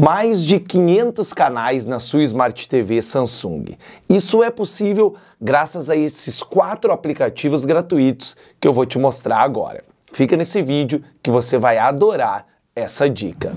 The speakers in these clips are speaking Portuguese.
mais de 500 canais na sua Smart TV Samsung. Isso é possível graças a esses quatro aplicativos gratuitos que eu vou te mostrar agora. Fica nesse vídeo que você vai adorar essa dica.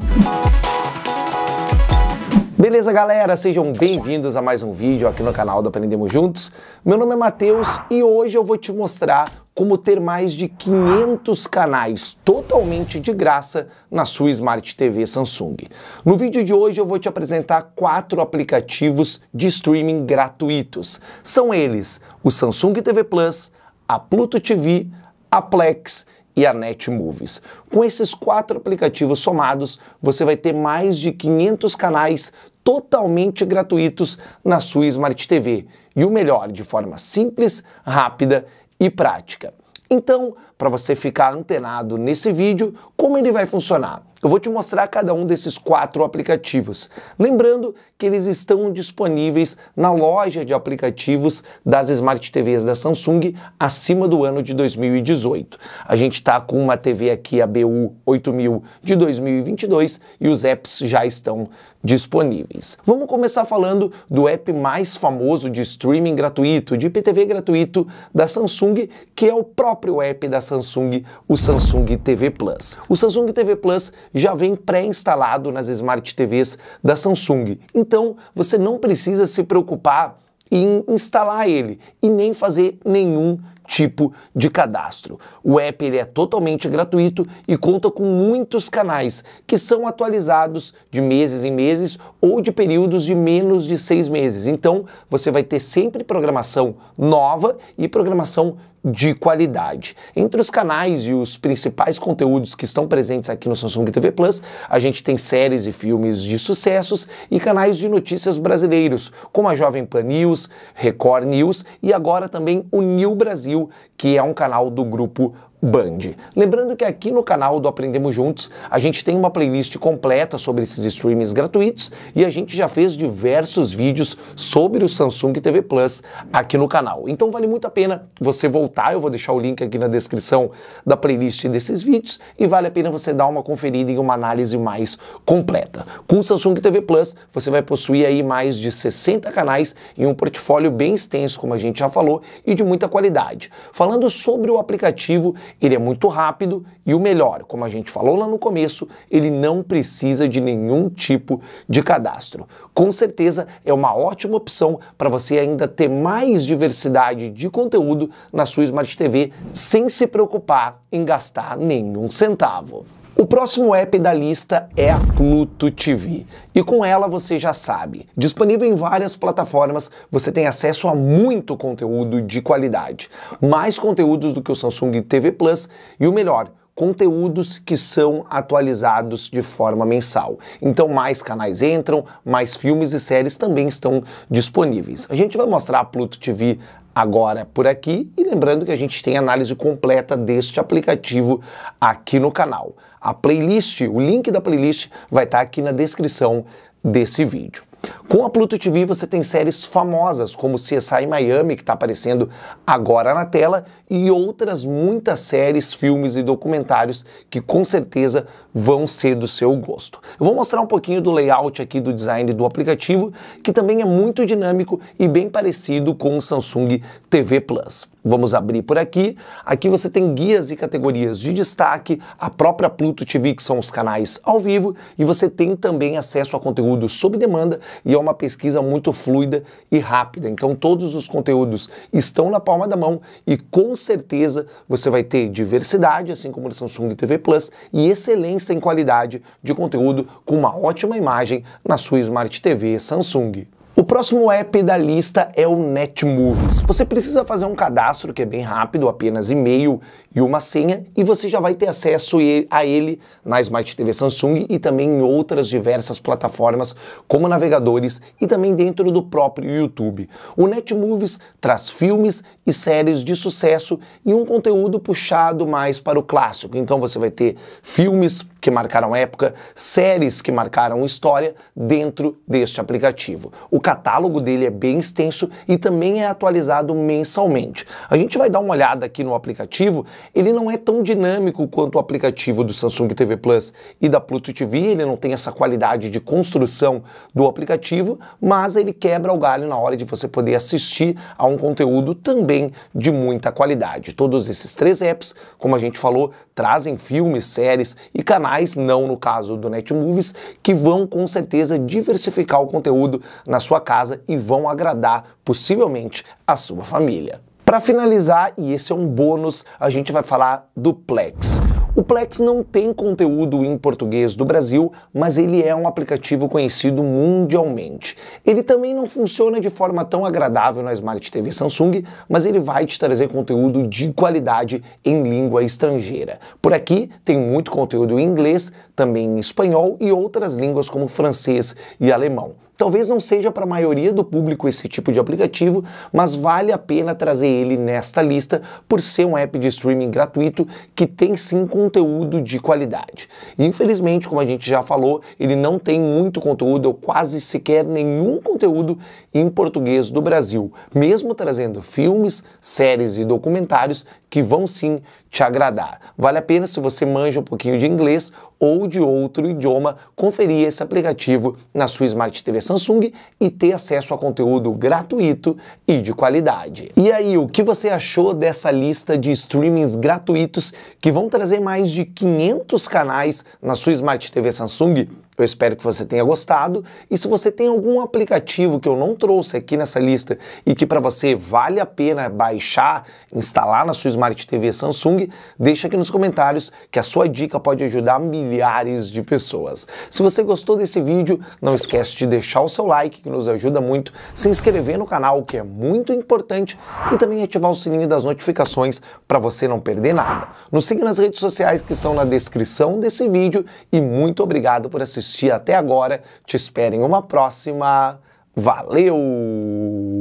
Beleza, galera? Sejam bem-vindos a mais um vídeo aqui no canal do Aprendemos Juntos. Meu nome é Matheus e hoje eu vou te mostrar como ter mais de 500 canais totalmente de graça na sua Smart TV Samsung. No vídeo de hoje eu vou te apresentar quatro aplicativos de streaming gratuitos. São eles o Samsung TV Plus, a Pluto TV, a Plex e a Netmovies. Com esses quatro aplicativos somados, você vai ter mais de 500 canais totalmente gratuitos na sua Smart TV. E o melhor, de forma simples, rápida e e prática. Então, para você ficar antenado nesse vídeo, como ele vai funcionar? Eu vou te mostrar cada um desses quatro aplicativos. Lembrando que eles estão disponíveis na loja de aplicativos das Smart TVs da Samsung acima do ano de 2018. A gente está com uma TV aqui, a BU 8000 de 2022 e os apps já estão disponíveis. Vamos começar falando do app mais famoso de streaming gratuito, de IPTV gratuito da Samsung, que é o próprio app da Samsung, o Samsung TV Plus. O Samsung TV Plus já vem pré-instalado nas Smart TVs da Samsung. Então, você não precisa se preocupar em instalar ele e nem fazer nenhum tipo de cadastro. O app ele é totalmente gratuito e conta com muitos canais que são atualizados de meses em meses ou de períodos de menos de seis meses. Então você vai ter sempre programação nova e programação de qualidade. Entre os canais e os principais conteúdos que estão presentes aqui no Samsung TV Plus, a gente tem séries e filmes de sucessos e canais de notícias brasileiros, como a Jovem Pan News, Record News e agora também o New Brasil, que é um canal do grupo Band. Lembrando que aqui no canal do Aprendemos Juntos a gente tem uma playlist completa sobre esses streamings gratuitos e a gente já fez diversos vídeos sobre o Samsung TV Plus aqui no canal. Então vale muito a pena você voltar, eu vou deixar o link aqui na descrição da playlist desses vídeos e vale a pena você dar uma conferida e uma análise mais completa. Com o Samsung TV Plus você vai possuir aí mais de 60 canais e um portfólio bem extenso, como a gente já falou, e de muita qualidade. Falando sobre o aplicativo, ele é muito rápido e o melhor, como a gente falou lá no começo, ele não precisa de nenhum tipo de cadastro. Com certeza é uma ótima opção para você ainda ter mais diversidade de conteúdo na sua Smart TV sem se preocupar em gastar nenhum centavo. O próximo app da lista é a Pluto TV. E com ela você já sabe, disponível em várias plataformas, você tem acesso a muito conteúdo de qualidade. Mais conteúdos do que o Samsung TV Plus e o melhor, conteúdos que são atualizados de forma mensal. Então, mais canais entram, mais filmes e séries também estão disponíveis. A gente vai mostrar a Pluto TV agora por aqui e lembrando que a gente tem análise completa deste aplicativo aqui no canal. A playlist, o link da playlist vai estar aqui na descrição desse vídeo. Com a Pluto TV você tem séries famosas como CSI Miami, que está aparecendo agora na tela, e outras muitas séries, filmes e documentários que com certeza vão ser do seu gosto. Eu vou mostrar um pouquinho do layout aqui do design do aplicativo, que também é muito dinâmico e bem parecido com o Samsung TV Plus. Vamos abrir por aqui. Aqui você tem guias e categorias de destaque, a própria Pluto TV, que são os canais ao vivo, e você tem também acesso a conteúdo sob demanda e é uma pesquisa muito fluida e rápida. Então, todos os conteúdos estão na palma da mão e com certeza você vai ter diversidade, assim como no Samsung TV Plus, e excelência em qualidade de conteúdo com uma ótima imagem na sua Smart TV Samsung. O próximo app da lista é o Netmovies. Você precisa fazer um cadastro que é bem rápido, apenas e-mail e uma senha e você já vai ter acesso a ele na Smart TV Samsung e também em outras diversas plataformas como navegadores e também dentro do próprio YouTube. O Netmovies traz filmes e séries de sucesso e um conteúdo puxado mais para o clássico. Então você vai ter filmes que marcaram época, séries que marcaram história dentro deste aplicativo. O catálogo dele é bem extenso e também é atualizado mensalmente. A gente vai dar uma olhada aqui no aplicativo ele não é tão dinâmico quanto o aplicativo do Samsung TV Plus e da Pluto TV, ele não tem essa qualidade de construção do aplicativo, mas ele quebra o galho na hora de você poder assistir a um conteúdo também de muita qualidade. Todos esses três apps, como a gente falou, trazem filmes, séries e canais, não no caso do Netmovies, que vão com certeza diversificar o conteúdo na sua casa e vão agradar possivelmente a sua família. Para finalizar, e esse é um bônus, a gente vai falar do Plex. O Plex não tem conteúdo em português do Brasil, mas ele é um aplicativo conhecido mundialmente. Ele também não funciona de forma tão agradável na Smart TV Samsung, mas ele vai te trazer conteúdo de qualidade em língua estrangeira. Por aqui tem muito conteúdo em inglês, também em espanhol e outras línguas como francês e alemão. Talvez não seja para a maioria do público esse tipo de aplicativo, mas vale a pena trazer ele nesta lista por ser um app de streaming gratuito que tem sim conteúdo de qualidade. Infelizmente, como a gente já falou, ele não tem muito conteúdo, ou quase sequer nenhum conteúdo em português do Brasil, mesmo trazendo filmes, séries e documentários que vão sim te agradar. Vale a pena se você manja um pouquinho de inglês ou de outro idioma conferir esse aplicativo na sua Smart TV Samsung e ter acesso a conteúdo gratuito e de qualidade. E aí, o que você achou dessa lista de streamings gratuitos que vão trazer mais de 500 canais na sua Smart TV Samsung eu espero que você tenha gostado. E se você tem algum aplicativo que eu não trouxe aqui nessa lista e que para você vale a pena baixar, instalar na sua Smart TV Samsung, deixa aqui nos comentários que a sua dica pode ajudar milhares de pessoas. Se você gostou desse vídeo, não esquece de deixar o seu like, que nos ajuda muito, se inscrever no canal, que é muito importante, e também ativar o sininho das notificações para você não perder nada. Nos siga nas redes sociais que estão na descrição desse vídeo e muito obrigado por assistir assistir até agora. Te espero em uma próxima. Valeu!